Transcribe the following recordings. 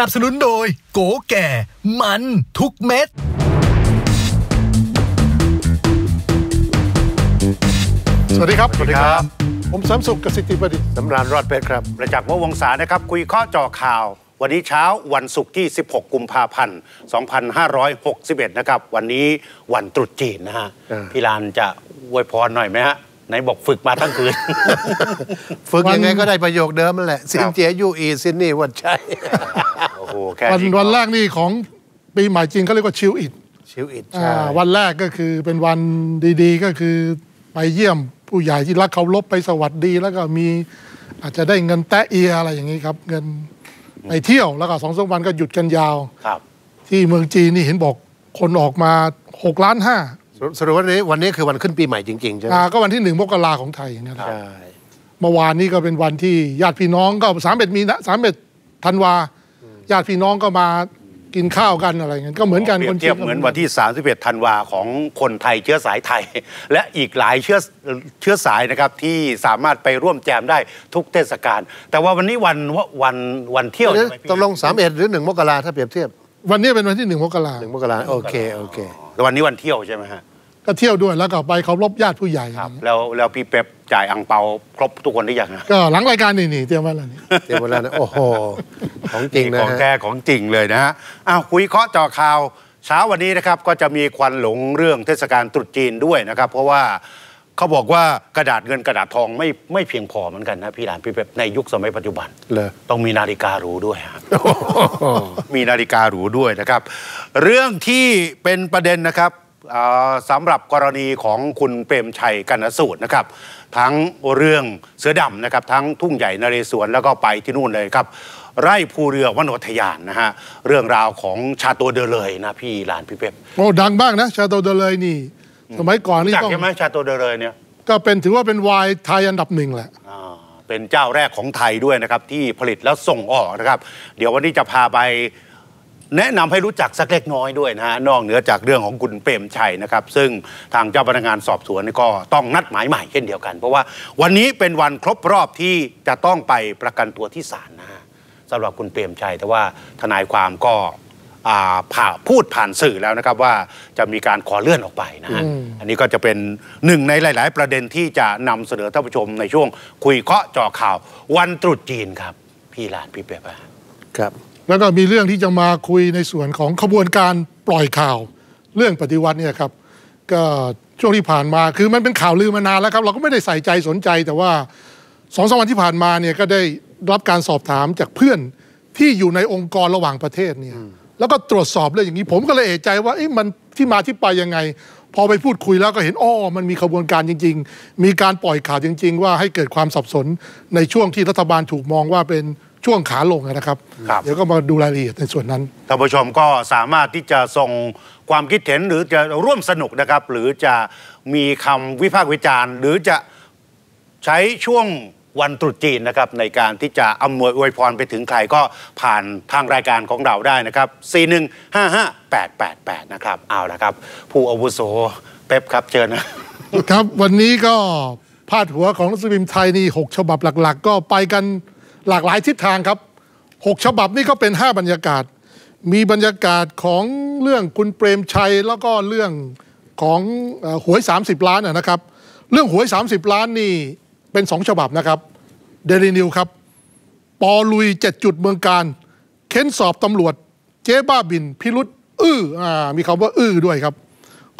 นับสนุนโดย โกแก่ มันทุกเม็ด สวัสดีครับ สวัสดีครับ ผมสามสุขกสิทธิประดิษฐ์สำราญรอดเพชรครับประจักษ์ว่วงศานะครับ คุยข้อจ่อข่าว วันนี้เช้าวันศุกร์ที่ 16กุมภาพันธ์ 2561 นะครับ วันนี้วันตรุษจีนนะฮะพี่ลานจะอวยพรหน่อยไหมฮะไหนบอกฝึกมาทั้งคืน ฝึกยังไงก็ได้ประโยคเดิมนั่นแหละสินเจียยู่อีสินนี่วันใช่โอ้โห แค่วันวันแรกนี่ ของปีใหม่จริงเขาเรียกว่าชิวอิดชิวอิดใช่วันแรกก็คือเป็นวันดีๆก็คือไปเยี่ยม ผู้ใหญ่ที่รักเคารพไปสวัสดี แล้วก็มีอาจจะได้เงินแตะเอียอะไรอย่างนี้ครับ เงินไปเที่ยวแล้วก็สองสามวันก็หยุดกันยาวครับ ที่เมืองจีน นี่เห็นบอกคนออกมาหกล้านห้าสรุปว่าวันนี้คือวันขึ้นปีใหม่จริงๆใช่ไหมก็วันที่หนึ่งมกราของไทยนะครับเมื่อวานนี้ก็เป็นวันที่ญาติพี่น้องก็สามเอ็ดมีนะสามเอ็ดธันวาญาติพี่น้องก็มากินข้าวกันอะไรเงี้ยก็เหมือนกันคนเทียบเหมือนวันที่ 31 ธันวาของคนไทยเชื้อสายไทยและอีกหลายเชื้อเชื้อสายนะครับที่สามารถไปร่วมแจมได้ทุกเทศกาล แต่ว่าวันนี้วันว่าวันวันเที่ยวตกลง31 หรือ 1 มกราถ้าเปรียบเทียบ วันนี้เป็นวันที่ 1 มกราหนึ่งมกราโอเคโอเคแวันนี้วันเที่ยวใช่ไหมฮะ็เที่ยวด้วยแล้วก็ไปเขารบญาติผู้ใหญ่ ครับ แล้วแล้วพี่เป๊ปจ่ายอังเปา ครบทุกคนได้ยังก็หลังรายการนี่นี่เตรียมไว้แล้วนี่เตรียมไว้แล้วนะ โอ้โห ของจริงนะของแท้ของจริงเลยนะฮะอ้าวคุยเคาะจ่อข่าวเช้าวันนี้นะครับก็จะมีควันหลงเรื่องเทศกาลตรุษจีนด้วยนะครับ เพราะว่าเขาบอกว่ากระดาษเงินกระดาษทองไม่ไม่เพียงพอเหมือนกันนะพี่หลานพี่เป๊ปในยุคสมัยปัจจุบันเลยต้องมีนาฬิกาหรูด้วยมีนาฬิกาหรูด้วยนะครับ เรื่องที่เป็นประเด็นนะครับสำหรับกรณีของคุณเปรมชัยกันสูตรนะครับ ทั้งเรื่องเสือดำนะครับทั้งทุ่งใหญ่นเรศวรแล้วก็ไปที่นู่นเลยครับ ไร่ภูเรือวโนทยานนะฮะเรื่องราวของชาโตเดเลยนะพี่หลานพี่เป๊ปโอ้ดังบ้างนะชาโตเดเลยนี่สมัยก่อนนี่ต้องใช่ไหมชาโตเดเลยเนี่ย ก็เป็นถือว่าเป็นวายไทยอันดับหนึ่งแหละเป็นเจ้าแรกของไทยด้วยนะครับที่ผลิตแล้วส่งออกนะครับ เดี๋ยววันนี้จะพาไปแนะนำให้รู้จักสักเล็กน้อยด้วยนะฮะนอกเหนือจากเรื่องของคุณเปรมชัยนะครับ ซึ่งทางเจ้าพนักงานสอบสวนก็ต้องนัดหมายใหม่เช่นเดียวกัน เพราะว่าวันนี้เป็นวันครบรอบที่จะต้องไปประกันตัวที่ศาลนะฮะสำหรับคุณเปรมชัยแต่ว่าทนายความก็ผ่าพูดผ่านสื่อแล้วนะครับว่าจะมีการขอเลื่อนออกไปนะฮะอันนี้ก็จะเป็นหนึ่งในหลาย ๆ ประเด็นที่จะนำเสนอท่านผู้ชมในช่วงคุยเคาะจ่อข่าว วันตรุษจีนครับพี่หลานพี่เปียครับแล้วก็มีเรื่องที่จะมาคุยในส่วนของขบวนการปล่อยข่าวเรื่องปฏิวัติเนี่ยครับ ก็ช่วงที่ผ่านมาคือมันเป็นข่าวลือมานานแล้วครับเราก็ไม่ได้ใส่ใจสนใจแต่ว่าสองสวันที่ผ่านมาเนี่ยก็ได้รับการสอบถามจากเพื่อนที่อยู่ในองค์กรระหว่างประเทศเนี่ยแล้วก็ตรวจสอบเรื่องอย่างนี้ผมก็เลยเอะใจว่าอมันที่มาที่ไปยังไง พอไปพูดคุยแล้วก็เห็นอ้อมันมีขบวนการจริง ๆ มีการปล่อยข่าวจริง ๆ ว่าให้เกิดความสับสนในช่วงที่รัฐบาลถูกมองว่าเป็นช่วงขาลงนะครับ เดี๋ยวก็มาดูรายละเอียดในส่วนนั้นท่านผู้ชมก็สามารถที่จะส่งความคิดเห็น หรือจะร่วมสนุกนะครับ หรือจะมีคำวิพากษ์วิจารณ์ หรือจะใช้ช่วงวันตรุษจีนนะครับ ในการที่จะอำนวยอวยพรไปถึงใครก็ผ่านทางรายการของเราได้นะครับ 4155888นะครับเอาละครับ ผู้อาวุโสเป๊ปครับเชิญนะครับวันนี้ก็พาดหัวของหนังสือพิมพ์ไทยนี่6ฉบับหลัก ๆ ก็ไปกันหลากหลายทิศทางครับ 6 ฉบับนี่ก็เป็น5บรรยากาศ มีบรรยากาศของเรื่องคุณเปรมชัยแล้วก็เรื่องของหวย 30ล้านนะครับ เรื่องหวย 30ล้านนี่เป็น 2 ฉบับนะครับ เดลีนิวครับปอลุย7จุดเมืองการ เค้นสอบตำรวจเจ๊บ้าบินพิรุษอื้ออมีคำว่าอื้อด้วยครับ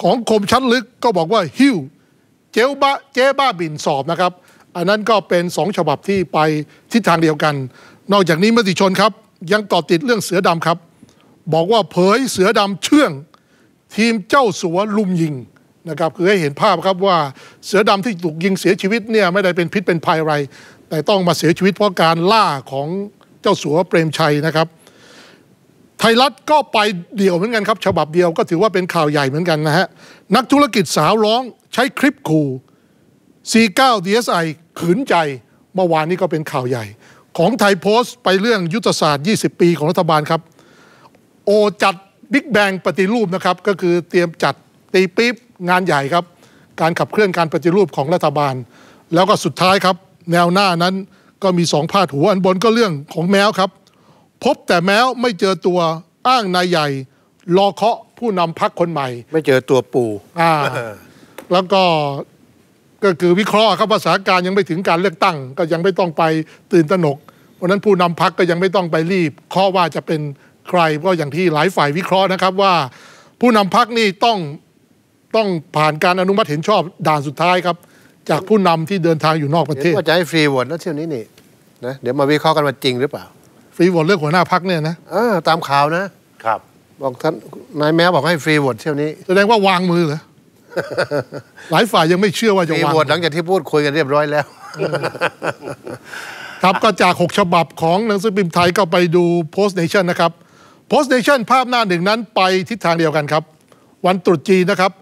ของคมชั้นลึกก็บอกว่าหิวเจ๊บ้าเจ๊บ้าบินสอบนะครับอันนั้นก็เป็นสองฉบับที่ไปทิศทางเดียวกัน นอกจากนี้มติชนครับ ยังต่อติดเรื่องเสือดำครับ บอกว่าเผยเสือดำเชื่องทีมเจ้า สัวลุมยิงนะครับคือให้เห็นภาพครับว่าเสือดำที่ถูกยิงเสียชีวิตเนี่ยไม่ได้เป็นพิษเป็นภัยอะไร แต่ต้องมาเสียชีวิตเพราะการล่าของเจ้าสัวเปรมชัยนะครับไทยรัฐก็ไปเดี่ยวเหมือนกันครับฉบับเดียวก็ถือว่าเป็นข่าวใหญ่เหมือนกันนะฮะนักธุรกิจสาวร้องใช้คลิปขู่ c 9 DSI ขืนใจเมื่อวานนี้ก็เป็นข่าวใหญ่ ของไทยโพสต์ไปเรื่องยุทธศาสตร์ 20 ปีของรัฐบาลครับ โอจัดบิ๊กแบงปฏิรูปนะครับ ก็คือเตรียมจัดตีปี๊บงานใหญ่ครับ การขับเคลื่อนการปฏิรูปของรัฐบาล แล้วก็สุดท้ายครับ แนวหน้านั้นก็มีสองพาดหัวอันบนก็เรื่องของแมวครับ พบแต่แมวไม่เจอตัวอ้างนายใหญ่รอเคาะผู้นำพักคนใหม่ ไม่เจอตัวปูอ่าแล้วก็ก็คือวิเคราะห์ครับภาษาการยังไม่ถึงการเลือกตั้ง ก็ยังไม่ต้องไปตื่นตระหนกวันนั้นผู้นำพักก็ยังไม่ต้องไปรีบข้อว่าจะเป็นใครก็อย่างที่หลายฝ่ายวิเคราะห์นะครับว่า ผู้นำพักนี่ต้องต้องผ่านการอนุมัติเห็นชอบด่านสุดท้ายครับ จากผู้นำที่เดินทางอยู่นอกประเทศ่าจะให้ฟรีอรวดแล้วเที่ยวนี้นี่นะเดี๋ยวมาวิเคราะห์กันว่าจริงหรือเปล่าฟรีอร์ดเรื่องหัวหน้าพักเนี่ยนะตามข่าวนะครับบอกท่านนายแม้บอกให้ฟรีอร์ดเที่ยวนี้แสดงว่าวางมือเหรอหลายฝ่ายยังไม่เชื่อว่าจะวางมีบทหลังจากที่พูดคุยกันเรียบร้อยแล้วครับก็จากหกฉบับของหนังสือพิมพ์ไทยก็ไปดูโพสต์เนชั่นนะครับโพสต์เนชั่นภาพหน้าหนึ่งนั้นไปทิศทางเดียวกันครับ วันตรุษจีนนะครับ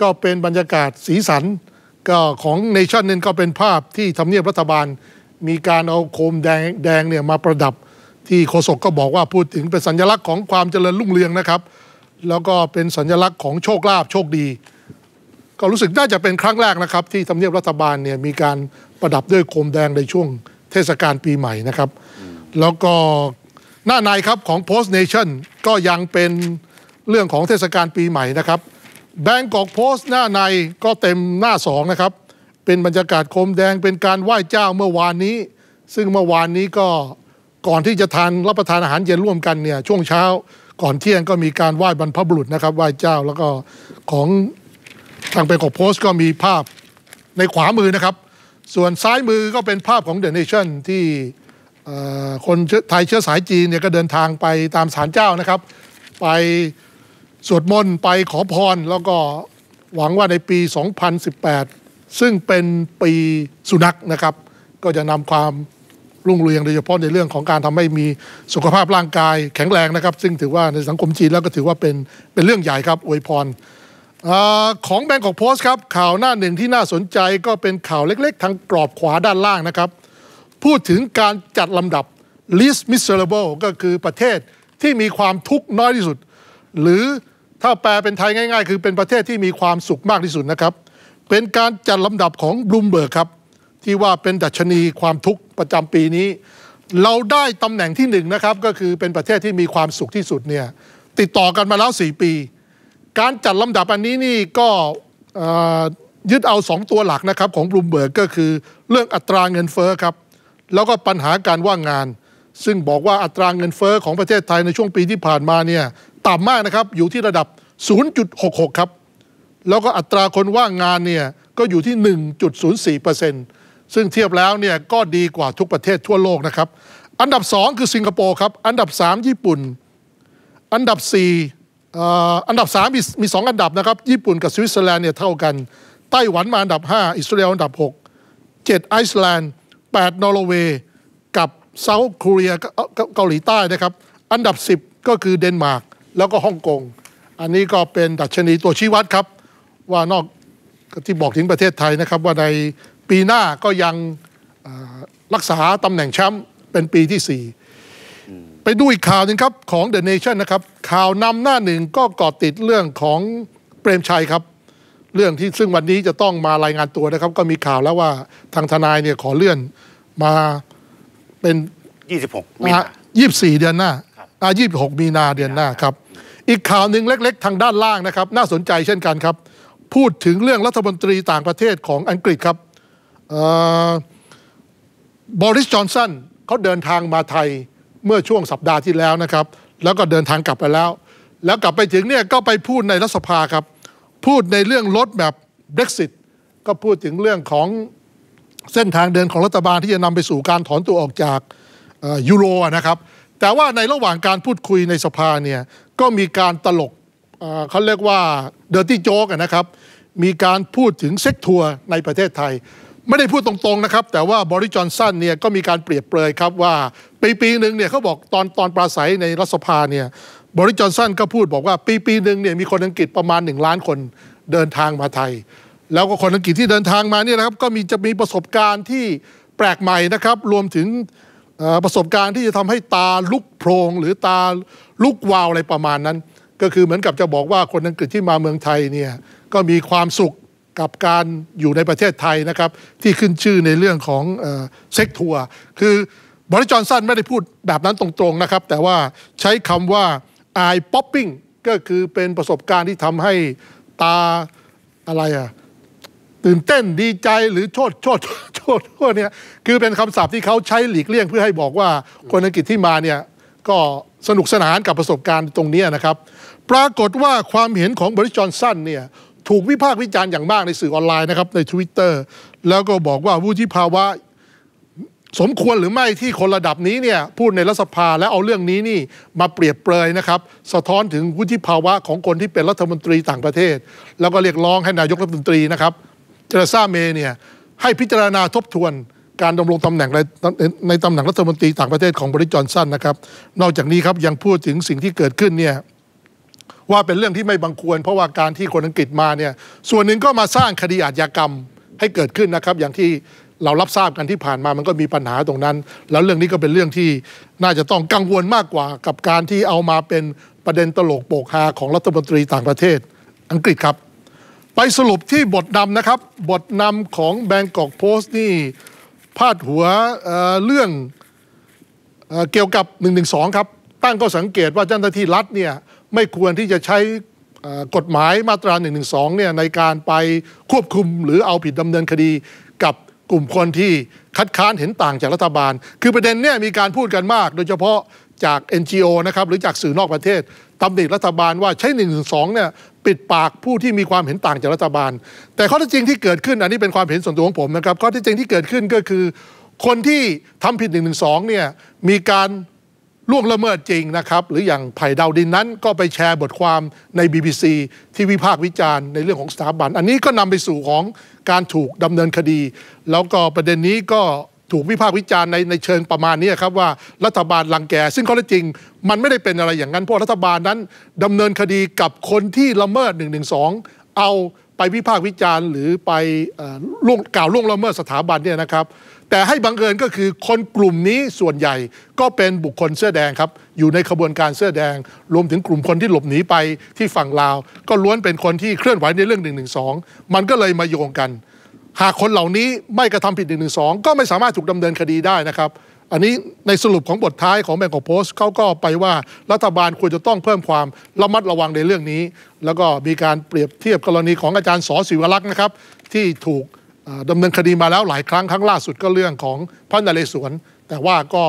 ก็เป็นบรรยากาศสีสันก็ของเนชั่นนึ่ก็เป็นภาพที่ทำเนียบรัฐบาล มีการเอาโคมแดงแดงเนี่ยมาประดับที่โฆษกก็บอกว่าพูดถึงเป็นสัญลักษณ์ของความเจริญรุ่งเรืองนะครับ แล้วก็เป็นสัญลักษณ์ของโชคลาภโชคดีก็รู้สึกน่าจะเป็นครั้งแรกนะครับที่ทำเนียบรัฐบาลเนี่ยมีการประดับด้วยโคมแดงในช่วงเทศกาลปีใหม่นะครับแล้วก็หน้าในครับของ Post Nation ก็ยังเป็นเรื่องของเทศกาลปีใหม่นะครับ แบงกอกโพสต์หน้าในก็เต็มหน้าสองนะครับเป็นบรรยากาศโคมแดงเป็นการไหว้เจ้าเมื่อวานนี้ ซึ่งเมื่อวานนี้ก็ก่อนที่จะทานรับประทานอาหารเย็นร่วมกันเนี่ยช่วงเช้า ก่อนเที่ยงก็มีการไหว้บรรพบุรุษนะครับไหว้เจ้าแล้วก็ของทางเ็นของโพสต์ก็มีภาพในขวามือนะครับ ส่วนซ้ายมือก็เป็นภาพของเดอะเนชั่นที่คนไทยเชื้อสายจีนเนี่ยก็เดินทางไปตามศาลเจ้านะครับ ไปสวดมนต์ ไปขอพรแล้วก็หวังว่าในปี 2018 ซึ่งเป็นปีสุนัขนะครับ ก็จะนำความรุ่งเรืองโดยเฉพาะในเรื่องของการทำให้มีสุขภาพร่างกายแข็งแรงนะครับ ซึ่งถือว่าในสังคมจีนแล้วก็ถือว่าเป็นเป็นเรื่องใหญ่ครับอวยพรของแบงกอกโพสต์ครับข่าวหน้าหนึ่งที่น่าสนใจก็เป็นข่าวเล็กๆทางกรอบขวาด้านล่างนะครับ พูดถึงการจัดลำดับ least miserable ก็คือประเทศที่มีความทุกข์น้อยที่สุด หรือถ้าแปลเป็นไทยง่ายๆ คือเป็นประเทศที่มีความสุขมากที่สุดนะครับ เป็นการจัดลำดับของบลูมเบิร์กครับที่ว่าเป็นดัชนีความทุกข์ประจำปีนี้ เราได้ตำแหน่งที่หนึ่งนะครับก็คือเป็นประเทศที่มีความสุขที่สุดเนี่ยติดต่อกันมาแล้ว 4 ปีการจัดลำดับ อันนี้นี่ก็ยึดเอาสองตัวหลักนะครับของบลูมเบิร์กก็คือเรื่องอัตราเงินเฟ้อครับแล้วก็ปัญหาการว่างงาน ซึ่งบอกว่าอัตราเงินเฟ้อของประเทศไทยในช่วงปีที่ผ่านมาเนี่ยต่ำมากนะครับอยู่ที่ระดับ 0.66ครับแล้วก็อัตราคนว่างงานเนี่ยก็อยู่ที่1.04%ซึ่งเทียบแล้วเนี่ยก็ดีกว่าทุกประเทศทั่วโลกนะครับอันดับ2คือสิงคโปร์ครับอันดับ3ญี่ปุ่นอันดับ 4อันดับ 3 มีมีสองอันดับนะครับญี่ปุ่นกับสวิตเซอร์แลนด์เนี่ยเท่ากันไต้หวันมาอันดับ 5 อิสราเอลอันดับ 6 7 ไอซ์แลนด์8นอร์เวย์กับเซาท์เกาหลีเกาหลีใต้นะครับอันดับ 10 ก็คือเดนมาร์กแล้วก็ฮ่องกงอันนี้ก็เป็นดัชนีตัวชี้วัดครับ ว่านอกที่บอกถึงประเทศไทยนะครับว่าในปีหน้าก็ยังรักษาตำแหน่งแชมป์เป็นปีที่ 4ไปดูอีกข่าวนึงครับของ The Nation นะครับข่าวนำหน้าหนึ่งก็เกาะติดเรื่องของเปรมชัยครับ เรื่องที่ซึ่งวันนี้จะต้องมารายงานตัวนะครับ ก็มีข่าวแล้วว่าทางทนายเนี่ยขอเลื่อนมาเป็น26มีนา24เดือนหน้าอ่า26 มีนาเดือนหน้าครับอีกข่าวหนึ่งเล็ก ๆ ทางด้านล่างนะครับ น่าสนใจเช่นกันครับ พูดถึงเรื่องรัฐมนตรีต่างประเทศของอังกฤษครับบริสจอนสันเขาเดินทางมาไทยเมื่อช่วงสัปดาห์ที่แล้วนะครับ แล้วก็เดินทางกลับไปแล้ว แล้วกลับไปถึงเนี่ยก็ไปพูดในรัฐสภาครับ พูดในเรื่องลดแบบ Brexit ก็พูดถึงเรื่องของเส้นทางเดินของรัฐบาลที่จะนำไปสู่การถอนตัวออกจากยูโรนะครับ แต่ว่าในระหว่างการพูดคุยในสภาเนี่ย ก็มีการตลก เขาเรียกว่าเดอร์ตี้โจ๊กนะครับ มีการพูดถึงเซ็กทัวร์ในประเทศไทยไม่ได้พูดตรงๆนะครับแต่ว่าบริจอนสันเนี่ยก็มีการเปรียบเปรยครับว่าปีปีหนึ่งเนี่ยเขาบอกตอนตอนปราศัยในรัฐสภาเนี่ยบริจอนสันก็พูดบอกว่าปีปีหนึ่งเนี่ยมีคนอังกฤษประมาณ1ล้านคนเดินทางมาไทยแล้วก็คนอังกฤษที่เดินทางมาเนี่ยนะครับก็มีจะมีประสบการณ์ที่แปลกใหม่นะครับรวมถึงประสบการณ์ ที่จะทำให้ตาลุกโพรงหรือตาลุกวาวอะไรประมาณนั้น ก็คือเหมือนกับจะบอกว่าคนอังกฤษที่มาเมืองไทยเนี่ยก็มีความสุขกับการอยู่ในประเทศไทยนะครับ ที่ขึ้นชื่อในเรื่องของเซ็กทัวร์คือบริจอนสันไม่ได้พูดแบบนั้นตรงๆนะครับ แต่ว่าใช้คำว่า eye popping ก็คือเป็นประสบการณ์ที่ทำให้ตาอะไรอะตื่นเต้นดีใจหรือโชดโชดโชดโชดเนี่ยคือเป็นคำศัพท์ที่เขาใช้หลีกเลี่ยงเพื่อให้บอกว่าคนอังกฤษที่มาเนี่ย ก็สนุกสนานกับประสบการณ์ตรงนี้นะครับปรากฏว่าความเห็นของบริจอนสันเนี่ยถูกวิพากษ์วิจารณ์อย่างมากในสื่อออนไลน์นะครับใน Twitter แล้วก็บอกว่าวุฒิภาวะสมควรหรือไม่ที่คนระดับนี้เนี่ยพูดในรัฐสภาและเอาเรื่องนี้นี่มาเปรียบเปรยนะครับ สะท้อนถึงวุฒิภาวะของคนที่เป็นรัฐมนตรีต่างประเทศ แล้วก็เรียกร้องให้นายกรัฐมนตรีนะครับเจรซาเมเนี่ยให้พิจารณาทบทวนการดำรงตำแหน่งในในตำแหน่งรัฐมนตรีต่างประเทศของบริจอนสันนะครับ นอกจากนี้ครับยังพูดถึงสิ่งที่เกิดขึ้นเนี่ยว่าเป็นเรื่องที่ไม่บังควรเพราะว่าการที่คนอังกฤษมาเนี่ยส่วนหนึ่งก็มาสร้างคดีอาญากรรมให้เกิดขึ้นนะครับ อย่างที่เรารับทราบกันที่ผ่านมามันก็มีปัญหาตรงนั้น แล้วเรื่องนี้ก็เป็นเรื่องที่น่าจะต้องกังวลมากกว่ากับการที่เอามาเป็นประเด็นตลกโปกฮาของรัฐมนตรีต่างประเทศอังกฤษครับ ไปสรุปที่บทนำนะครับ บทนำของแบงกอกโพสต์นี่พาดหัวเเรื่องเอเกี่ยวกับ112ครับตั้งก็สังเกตว่าเจ้าหน้าที่รัฐเนี่ยไม่ควรที่จะใช้กฎหมายมาตรา1นึเนี่ยในการไปควบคุมหรือเอาผิดดำเนินคดีกับกลุ่มคนที่คัดค้านเห็นต่างจากรัฐบาล คือประเด็นเนี่ยมีการพูดกันมาก โดยเฉพาะจาก NGO นะครับหรือจากสื่อนอกประเทศ ตำหนิรัฐบาลว่าใช้1นึเนี่ยปิดปากผู้ที่มีความเห็นต่างจากรัฐบาล แต่ข้อที่จริงที่เกิดขึ้น อันนี้เป็นความเห็นส่วนตัวของผมนะครับข้อที่จริงที่เกิดขึ้นก็คือ คนที่ทำผิด1นึเนี่ยมีการล่วงละเมิดจริงนะครับหรืออย่างไผ่ดาวดินนั้นก็ไปแชร์บทความใน BBC ที่วิพากษ์วิจารณ์ในเรื่องของสถาบันอันนี้ก็นำไปสู่ของการถูกดำเนินคดี แล้วก็ประเด็นนี้ก็ถูกวิพากษ์วิจารณ์ในในเชิงประมาณนี้ครับว่ารัฐบาลลังแกซึ่งข้อเท็จจริง มันไม่ได้เป็นอะไรอย่างนั้นเพราะรัฐบาลนั้นดำเนินคดีกับคนที่ละเมิด1นึเอาไปวิพากษ์วิจารณ์หรือไปล่วงกล่าวล่วงละเมิดสถาบันเนี่ยนะครับแต่ให้บังเอิญก็คือคนกลุ่มนี้ส่วนใหญ่ ก็เป็นบุคคลเสื้อแดงครับ อยู่ในขบวนการเสื้อแดง รวมถึงกลุ่มคนที่หลบหนีไปที่ฝั่งลาว ก็ล้วนเป็นคนที่เคลื่อนไหวในเรื่อง1นึมันก็เลยมาโยงกัน หากคนเหล่านี้ไม่กระทำผิด1นึก็ไม่สามารถถูกดำเนินคดีได้นะครับ อันนี้ในสรุปของบทท้ายของแบงก์โพสต์เขาก็ไปว่ารัฐบาลควรจะต้องเพิ่มความระมัดระวังในเรื่องนี้ แล้วก็มีการเปรียบเทียบกรณีของอาจารย์สศิวรักษ์นะครับที่ถูกดำเนินคดีมาแล้วหลายครั้งครั้งล่าสุดก็เรื่องของพระนเรศวรแต่ว่าก็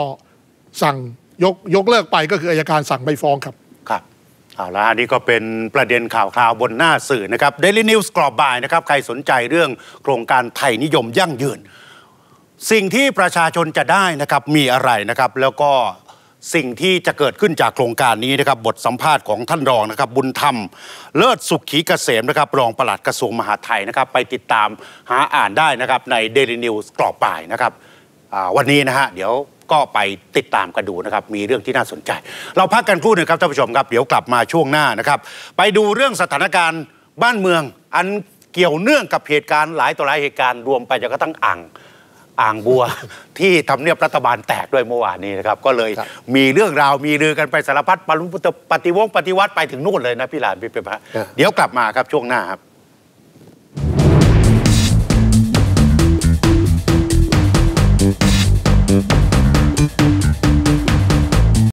สั่งยกยกเลิกไปก็คืออายการสั่งไปฟ้องครับ ครับ เอาละอันนี้ก็เป็นประเด็นข่าวคราวบนหน้าสื่อนะครับเดล่นิวส์กรอบบ่ายนะครับใครสนใจเรื่องโครงการไทยนิยมยั่งยืน สิ่งที่ประชาชนจะได้นะครับ มีอะไรนะครับแล้วก็สิ่งที่จะเกิดขึ้นจากโครงการนี้นะครับบทสัมภาษณ์ของท่านรองนะครับบุญธรรมเลิศสุขีเกษมนะครับรองปลัดกระทรวงมหาดไทยนะครับไปติดตามหาอ่านได้นะครับใน Daily News กรอบป่ายนะครับวันนี้นะฮะเดี๋ยวก็ไปติดตามกันดูนะครับมีเรื่องที่น่าสนใจ เราพักกันครู่หนึ่งครับท่านผู้ชมครับ เดี๋ยวกลับมาช่วงหน้านะครับ ไปดูเรื่องสถานการณ์บ้านเมืองอันเกี่ยวเนื่องกับเหตุการณ์หลายต่อหลายเหตุการณ์รวมไปจนกระทั่งอ่างอ่างบัวที่ทำเนียบรัฐบาลแตกด้วยเมื่อวานนี้นะครับ ก็เลย มีเรื่องราว มีเรือกันไปสารพัดปรุปฏิวง ปฏิวัติไปถึงนู่นเลยนะพี่หลานพี่เปรมเดี๋ยวกลับมาครับช่วงหน้าครับ